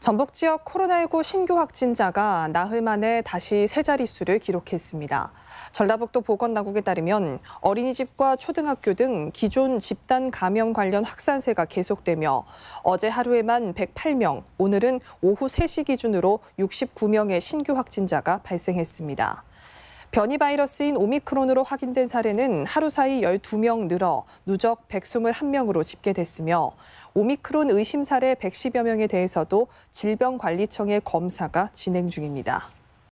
전북 지역 코로나19 신규 확진자가 나흘 만에 다시 세 자릿수를 기록했습니다. 전라북도 보건당국에 따르면 어린이집과 초등학교 등 기존 집단 감염 관련 확산세가 계속되며 어제 하루에만 108명, 오늘은 오후 3시 기준으로 69명의 신규 확진자가 발생했습니다. 변이 바이러스인 오미크론으로 확인된 사례는 하루 사이 12명 늘어 누적 121명으로 집계됐으며 오미크론 의심 사례 110여 명에 대해서도 질병관리청의 검사가 진행 중입니다.